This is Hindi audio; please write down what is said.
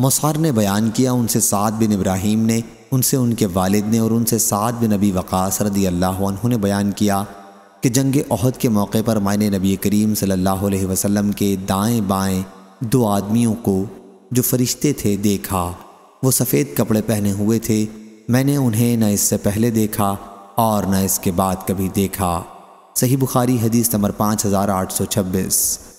मसार ने बयान किया उनसे साद बिन इब्राहिम ने उनसे उनके वालिद ने और उनसे साद बिन नबी वक़ास रदी अल्लाह उन्होंने बयान किया कि जंग अहद के मौके पर मायने नबी करीम सल्लल्लाहु अलैहि वसल्लम के दाएं बाएं दो आदमियों को जो फरिश्ते थे देखा वो सफ़ेद कपड़े पहने हुए थे मैंने उन्हें न इससे पहले देखा और न इसके बाद कभी देखा सही बुखारी हदीस नंबर पाँच हज़ार आठ सौ छब्बीस